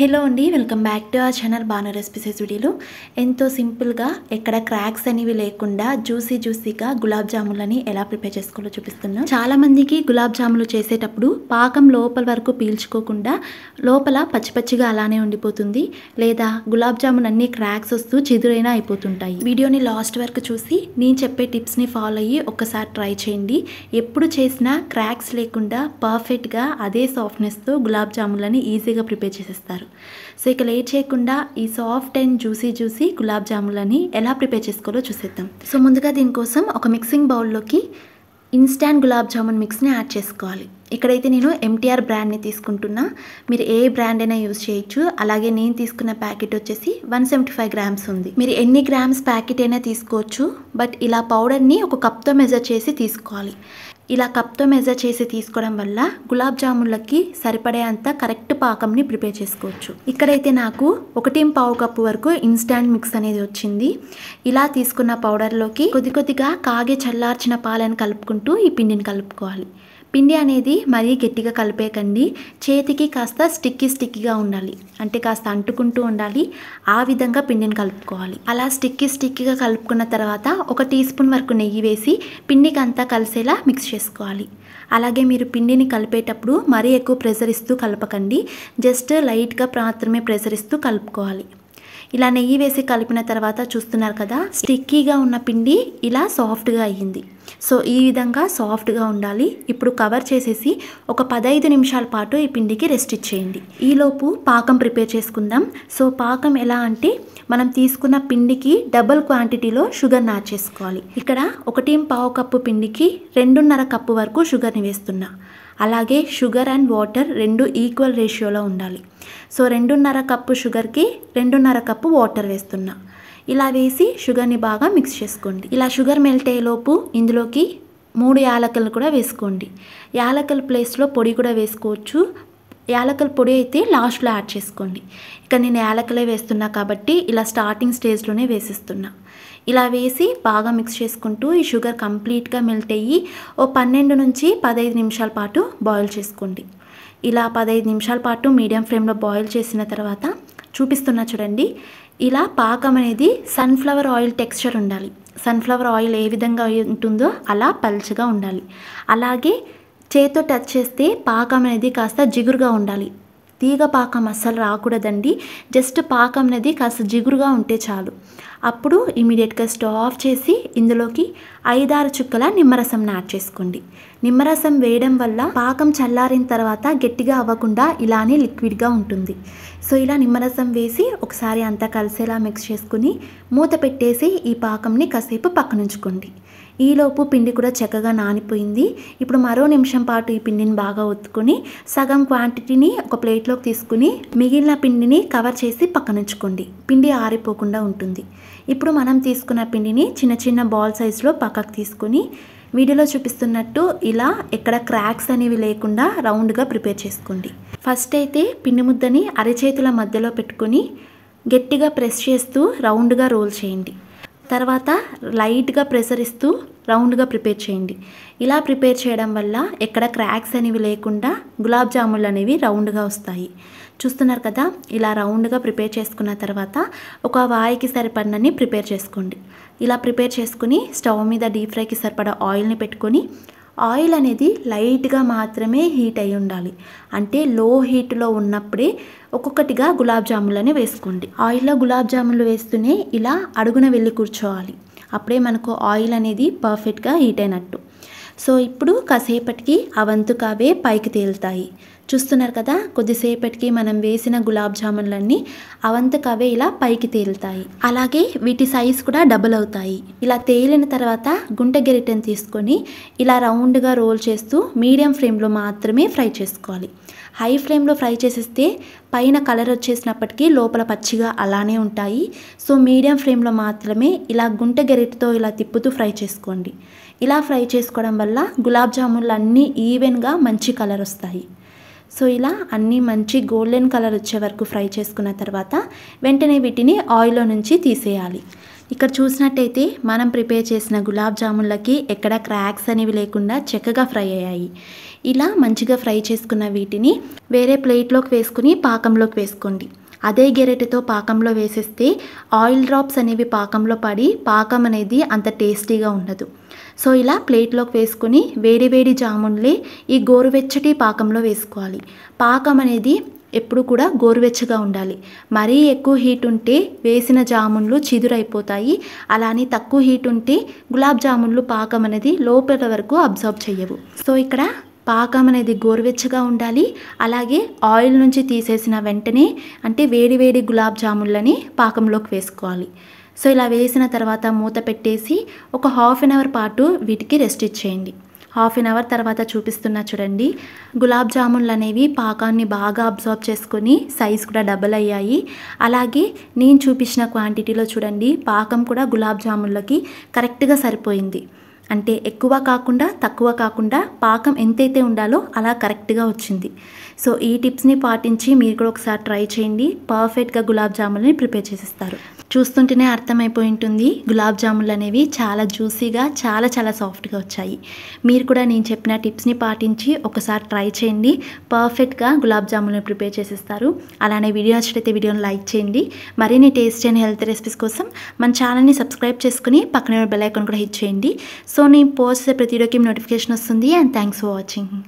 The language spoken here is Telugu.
హలో అండి welcome back to our channel Banu recipes వీడియోలు ఎంతో సింపుల్గా ఎక్కడ క్రాక్స్ అనేవి లేకుండా జ్యూసీ జ్యూసీగా గులాబ్ జాములని ఎలా ప్రిపేర్ చేసుకోవాలో చూపిస్తున్నాను చాలా మందికి గులాబ్ జాములు చేసేటప్పుడు పాకం లోపల వరకు పీల్చుకోకుండా లోపల పచ్చి పచ్చిగా అలానే ఉండిపోతుంది లేదా గులాబ్ జాములు అన్ని క్రాక్స్ వస్తూ చిదురైనా అయిపోతుంటాయి వీడియోని లాస్ట్ వరకు చూసి నేను చెప్పే టిప్స్ని ఫాలో అయ్యి ఒక్కసారి ట్రై చేయండి ఎప్పుడు చేసినా క్రాక్స్ లేకుండా పర్ఫెక్ట్గా అదే సాఫ్ట్నెస్తో గులాబ్ జాములని ఈజీగా ప్రిపేర్ చేసేస్తారు సో ఇక లేట్ చేయకుండా ఈ soft and juicy juicy gulab జాములని ఎలా ప్రిపేర్ చేసుకోవాలో చూసేద్దాం సో ముందుగా దీనికోసం ఒక మిక్సింగ్ బౌల్లోకి ఇన్స్టాంట్ గులాబ్ జామున్ మిక్స్ని యాడ్ చేసుకోవాలి ఇక్కడైతే నేను ఎంటీఆర్ బ్రాండ్ని తీసుకుంటున్నా మీరు ఏ బ్రాండ్ అయినా యూజ్ చేయొచ్చు అలాగే నేను తీసుకున్న ప్యాకెట్ వచ్చేసి వన్ సెవెంటీ ఫైవ్ గ్రామ్స్ ఉంది మీరు ఎన్ని గ్రామ్స్ ప్యాకెట్ అయినా తీసుకోవచ్చు బట్ ఇలా పౌడర్ని ఒక కప్తో మెజర్ చేసి తీసుకోవాలి ఇలా కప్తో మెజర్ చేసి తీసుకోవడం వల్ల గులాబ్ జామున్లకి సరిపడే అంత కరెక్ట్ పాకంని ప్రిపేర్ చేసుకోవచ్చు ఇక్కడైతే నాకు ఒకటి పావు కప్పు వరకు ఇన్స్టాంట్ మిక్స్ అనేది వచ్చింది ఇలా తీసుకున్న పౌడర్లోకి కొద్ది కొద్దిగా కాగే చల్లార్చిన పాలను కలుపుకుంటూ ఈ పిండిని కలుపుకోవాలి పిండి అనేది మరీ గట్టిగా కలిపేకండి చేతికి కాస్త స్టిక్కీ స్టిక్కీగా ఉండాలి అంటే కాస్త అంటుకుంటూ ఉండాలి ఆ విధంగా పిండిని కలుపుకోవాలి అలా స్టిక్కీ స్టిక్కీగా కలుపుకున్న తర్వాత ఒక టీ స్పూన్ వరకు నెయ్యి వేసి పిండికి అంతా కలిసేలా మిక్స్ చేసుకోవాలి అలాగే మీరు పిండిని కలిపేటప్పుడు మరీ ఎక్కువ ప్రెషర్ ఇస్తూ కలపకండి జస్ట్ లైట్గా మాత్రమే ప్రెషర్ ఇస్తూ కలుపుకోవాలి ఇలా నెయ్యి వేసి కలిపిన తర్వాత చూస్తున్నారు కదా స్టిక్కీగా ఉన్న పిండి ఇలా సాఫ్ట్గా అయ్యింది సో ఈ విధంగా సాఫ్ట్గా ఉండాలి ఇప్పుడు కవర్ చేసేసి ఒక పదహైదు నిమిషాల పాటు ఈ పిండికి రెస్ట్ ఇచ్చేయండి ఈలోపు పాకం ప్రిపేర్ చేసుకుందాం సో పాకం ఎలా అంటే మనం తీసుకున్న పిండికి డబుల్ క్వాంటిటీలో షుగర్ యాడ్ చేసుకోవాలి ఇక్కడ ఒకటి పావు కప్పు పిండికి రెండున్నర కప్పు వరకు షుగర్ని వేస్తున్నా అలాగే షుగర్ అండ్ వాటర్ రెండు ఈక్వల్ రేషియోలో ఉండాలి సో రెండున్నర కప్పు షుగర్కి రెండున్నర కప్పు వాటర్ వేస్తున్నా ఇలా వేసి షుగర్ని బాగా మిక్స్ చేసుకోండి ఇలా షుగర్ మెల్ట్ అయ్యేలోపు ఇందులోకి మూడు యాలకలు కూడా వేసుకోండి యాలకల ప్లేస్లో పొడి కూడా వేసుకోవచ్చు యాలకల పొడి అయితే లాస్ట్లో యాడ్ చేసుకోండి ఇక నేను యాలకలే వేస్తున్నా కాబట్టి ఇలా స్టార్టింగ్ స్టేజ్లోనే వేసిస్తున్నా ఇలా వేసి బాగా మిక్స్ చేసుకుంటూ ఈ షుగర్ కంప్లీట్గా మెల్ట్ అయ్యి ఓ పన్నెండు నుంచి పదహైదు నిమిషాల పాటు బాయిల్ చేసుకోండి ఇలా పదహైదు నిమిషాల పాటు మీడియం ఫ్లేమ్లో బాయిల్ చేసిన తర్వాత చూపిస్తున్నా చూడండి ఇలా పాకం అనేది సన్ఫ్లవర్ ఆయిల్ టెక్స్చర్ ఉండాలి సన్ఫ్లవర్ ఆయిల్ ఏ విధంగా ఉంటుందో అలా పల్చగా ఉండాలి అలాగే చేతితో టచ్ చేస్తే పాకం అనేది కాస్త జిగురుగా ఉండాలి తీగ పాకం అస్సలు రాకూడదండి జస్ట్ పాకం అనేది కాస్త జిగురుగా ఉంటే చాలు అప్పుడు ఇమీడియట్గా స్టవ్ ఆఫ్ చేసి ఇందులోకి ఐదారు చుక్కల నిమ్మరసం యాడ్ చేసుకోండి నిమ్మరసం వేయడం వల్ల పాకం చల్లారిన తర్వాత గట్టిగా అవ్వకుండా ఇలానే లిక్విడ్గా ఉంటుంది సో ఇలా నిమ్మరసం వేసి ఒకసారి అంతా కలిసేలా మిక్స్ చేసుకుని మూత పెట్టేసి ఈ పాకంని కాసేపు పక్కనుంచుకోండి ఈలోపు పిండి కూడా చక్కగా నానిపోయింది ఇప్పుడు మరో నిమిషం పాటు ఈ పిండిని బాగా ఒత్తుకొని సగం క్వాంటిటీని ఒక ప్లేట్లోకి తీసుకుని మిగిలిన పిండిని కవర్ చేసి పక్కనుంచుకోండి పిండి ఆరిపోకుండా ఉంటుంది ఇప్పుడు మనం తీసుకున్న పిండిని చిన్న చిన్న బాల్ సైజులో పక్కకు తీసుకుని వీడియోలో చూపిస్తున్నట్టు ఇలా ఎక్కడ క్రాక్స్ అనేవి లేకుండా రౌండ్గా ప్రిపేర్ చేసుకోండి ఫస్ట్ అయితే పిండి ముద్దని అరచేతుల మధ్యలో పెట్టుకుని గట్టిగా ప్రెస్ చేస్తూ రౌండ్గా రోల్ చేయండి తర్వాత లైట్గా ప్రెషర్ ఇస్తూ రౌండ్గా ప్రిపేర్ చేయండి ఇలా ప్రిపేర్ చేయడం వల్ల ఎక్కడ క్రాక్స్ అనేవి లేకుండా గులాబ్ జాములు అనేవి రౌండ్గా వస్తాయి చూస్తున్నారు కదా ఇలా రౌండ్గా ప్రిపేర్ చేసుకున్న తర్వాత ఒక వాయికి సరిపడినని ప్రిపేర్ చేసుకోండి ఇలా ప్రిపేర్ చేసుకుని స్టవ్ మీద డీప్ ఫ్రైకి సరిపడా ఆయిల్ని పెట్టుకొని ఆయిల్ అనేది లైట్గా మాత్రమే హీట్ అయి ఉండాలి అంటే లో హీట్లో ఉన్నప్పుడే ఒక్కొక్కటిగా గులాబ్ జాములని వేసుకోండి ఆయిల్లో గులాబ్ జాములు వేస్తూనే ఇలా అడుగున వెళ్ళి కూర్చోవాలి అప్పుడే మనకు ఆయిల్ అనేది పర్ఫెక్ట్గా హీట్ అయినట్టు సో ఇప్పుడు కాసేపటికి అవంతుకావే పైకి తేలుతాయి చూస్తున్నారు కదా కొద్దిసేపటికి మనం వేసిన గులాబ్ జామున్లన్నీ అవంతకవే ఇలా పైకి తేలుతాయి అలాగే వీటి సైజ్ కూడా డబుల్ అవుతాయి ఇలా తేలిన తర్వాత గుంట గెరిటెని తీసుకొని ఇలా రౌండ్గా రోల్ చేస్తూ మీడియం ఫ్లేమ్లో మాత్రమే ఫ్రై చేసుకోవాలి హై ఫ్లేమ్లో ఫ్రై చేసేస్తే పైన కలర్ వచ్చేసినప్పటికీ లోపల పచ్చిగా అలానే ఉంటాయి సో మీడియం ఫ్లేమ్లో మాత్రమే ఇలా గుంట గెరిటతో ఇలా తిప్పుతూ ఫ్రై చేసుకోండి ఇలా ఫ్రై చేసుకోవడం వల్ల గులాబ్ జామున్లు అన్నీ ఈవెన్గా మంచి కలర్ వస్తాయి సో ఇలా అన్నీ మంచి గోల్డెన్ కలర్ వచ్చే వరకు ఫ్రై చేసుకున్న తర్వాత వెంటనే వీటిని ఆయిల్లో నుంచి తీసేయాలి ఇక్కడ చూసినట్టయితే మనం ప్రిపేర్ చేసిన గులాబ్ జామున్లకి ఎక్కడ క్రాక్స్ అనేవి లేకుండా చక్కగా ఫ్రై అయ్యాయి ఇలా మంచిగా ఫ్రై చేసుకున్న వీటిని వేరే ప్లేట్లోకి వేసుకుని పాకంలోకి వేసుకోండి అదే గెరెటతో పాకంలో వేసేస్తే ఆయిల్ డ్రాప్స్ అనేవి పాకంలో పడి పాకం అనేది అంత టేస్టీగా ఉండదు సో ఇలా ప్లేట్లోకి వేసుకుని వేడి జామున్లే ఈ గోరువెచ్చటి పాకంలో వేసుకోవాలి పాకం అనేది ఎప్పుడు కూడా గోరువెచ్చగా ఉండాలి మరీ ఎక్కువ హీట్ ఉంటే వేసిన జామున్లు చిదురైపోతాయి అలానే తక్కువ హీట్ ఉంటే గులాబ్ జామున్లు పాకం అనేది లోపల వరకు అబ్జర్వ్ చేయవు సో ఇక్కడ పాకం అనేది గోరువెచ్చగా ఉండాలి అలాగే ఆయిల్ నుంచి తీసేసిన వెంటనే అంటే వేడి వేడి గులాబ్ జాములని పాకంలోకి వేసుకోవాలి సో ఇలా వేసిన తర్వాత మూత పెట్టేసి ఒక హాఫ్ అన్ అవర్ పాటు వీటికి రెస్ట్ ఇచ్చేయండి హాఫ్ అన్ అవర్ తర్వాత చూపిస్తున్నా చూడండి గులాబ్ జామున్లు అనేవి పాకాన్ని బాగా అబ్జర్బ్ చేసుకొని సైజ్ కూడా డబల్ అయ్యాయి అలాగే నేను చూపించిన క్వాంటిటీలో చూడండి పాకం కూడా గులాబ్ జామున్లకి కరెక్ట్గా సరిపోయింది అంటే ఎక్కువ కాకుండా తక్కువ కాకుండా పాకం ఎంతైతే ఉండాలో అలా కరెక్ట్గా వచ్చింది సో ఈ టిప్స్ని పాటించి మీరు కూడా ఒకసారి ట్రై చేయండి పర్ఫెక్ట్గా గులాబ్ జాములని ప్రిపేర్ చేసిస్తారు చూస్తుంటేనే అర్థమైపోయి ఉంటుంది గులాబ్ జాములు అనేవి చాలా జ్యూసీగా చాలా చాలా సాఫ్ట్గా వచ్చాయి మీరు కూడా నేను చెప్పిన టిప్స్ని పాటించి ఒకసారి ట్రై చేయండి పర్ఫెక్ట్గా గులాబ్ జాములను ప్రిపేర్ చేసిస్తారు అలానే వీడియో నచ్చితే వీడియోని లైక్ చేయండి మరిన్ని టేస్ట్ అండ్ హెల్త్ రెసిపీస్ కోసం మన ఛానల్ని సబ్స్క్రైబ్ చేసుకుని పక్కనే బెల్ ఐకాన్ కూడా హిట్ చేయండి సో నేను పోస్ట్ ప్రతి వీడియోకి నోటిఫికేషన్ వస్తుంది అండ్ థ్యాంక్స్ ఫర్ వాచింగ్